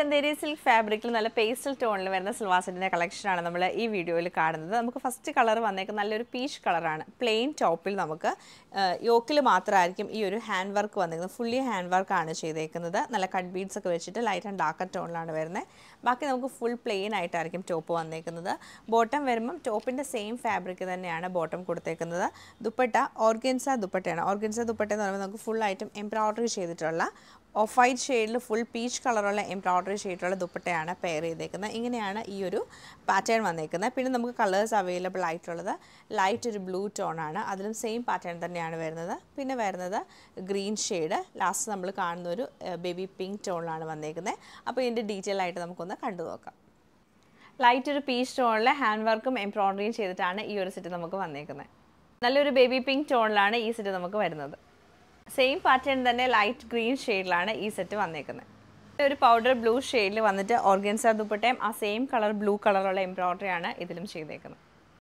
Chanderi silk ഫാബ്രിക്കിൽ നല്ല pastel ടോണിൽ വരുന്ന സിൽവാസെറ്റിൻ്റെ കളക്ഷനാണ് നമ്മൾ ഈ വീഡിയോയിൽ കാണുന്നത് നമുക്ക് ഫസ്റ്റ് കളർ വന്നേക്കുന്നത് നല്ലൊരു പീഷ് കളറാണ് പ്ലെയിൻ ടോപ്പിൽ നമുക്ക് യോക്കിൽ മാത്രമായിരിക്കും ഈ ഒരു ഹാൻഡ് വർക്ക് വന്നിരിക്കുന്നത് ഫുള്ളി ഹാൻഡ് വർക്കാണ് ചെയ്തേക്കുന്നത് നല്ല കട്ട് ബീഡ്സ് ഒക്കെ വെച്ചിട്ട് ലൈറ്റ് ആൻഡ് ഡാർക്കർ ടോണിലാണ് വരുന്നത് ബാക്കി നമുക്ക് ഫുൾ പ്ലെയിൻ ആയിട്ടായിരിക്കും ടോപ്പ് വന്നേക്കുന്നത് ബോട്ടം വരുമ്പം ടോപ്പിൻ്റെ സെയിം ഫാബ്രിക് തന്നെയാണ് ബോട്ടം കൊടുത്തേക്കുന്നത് ദുപ്പട്ട ഓർഗൻസ ദുപ്പട്ടയാണ് ഓർഗൻസ ദുപ്പട്ട എന്ന് പറയുമ്പോൾ നമുക്ക് ഫുൾ ആയിട്ടും എംബ്രോയ്ഡറി ചെയ്തിട്ടുള്ള ഓഫ് വൈറ്റ് ഷെയ്ഡിൽ ഫുൾ പീച്ച് കളറുള്ള എംബ്രോയ്ഡറി ഷെയ്ഡുള്ള ദുപ്പട്ടയാണ് പെയർ ചെയ്തേക്കുന്നത് ഇങ്ങനെയാണ് ഈ ഒരു പാറ്റേൺ വന്നേക്കുന്നത് പിന്നെ നമുക്ക് കളേഴ്സ് അവൈലബിൾ ആയിട്ടുള്ളത് ലൈറ്റ് ഒരു ബ്ലൂ ടോണാണ് അതിലും സെയിം പാറ്റേൺ തന്നെയാണ് വരുന്നത് പിന്നെ വരുന്നത് ഗ്രീൻ ഷെയ്ഡ് ലാസ്റ്റ് നമ്മൾ കാണുന്ന ഒരു ബേബി പിങ്ക് ടോണിലാണ് വന്നേക്കുന്നത് അപ്പോൾ ഇതിൻ്റെ ഡീറ്റെയിൽ ആയിട്ട് നമുക്കൊന്ന് കണ്ടു നോക്കാം ലൈറ്റ് ഒരു പീച്ച് ടോണിൽ ഹാൻഡ് വർക്കും എംബ്രോയ്ഡറിയും ചെയ്തിട്ടാണ് ഈ ഒരു സെറ്റ് നമുക്ക് വന്നേക്കുന്നത് നല്ലൊരു ബേബി പിങ്ക് ടോണിലാണ് ഈ സെറ്റ് നമുക്ക് വരുന്നത് സെയിം പാറ്റേൺ തന്നെ ലൈറ്റ് ഗ്രീൻ ഷെയ്ഡിലാണ് ഈ സെറ്റ് വന്നേക്കുന്നത് ഒരു പൗഡർ ബ്ലൂ ഷെയ്ഡിൽ വന്നിട്ട് ഓർഗൻസ ദുപ്പട്ടയും ആ സെയിം കളർ ബ്ലൂ കളറുള്ള എംബ്രോയിഡറി ആണ് ഇതിലും ചെയ്തേക്കുന്നത്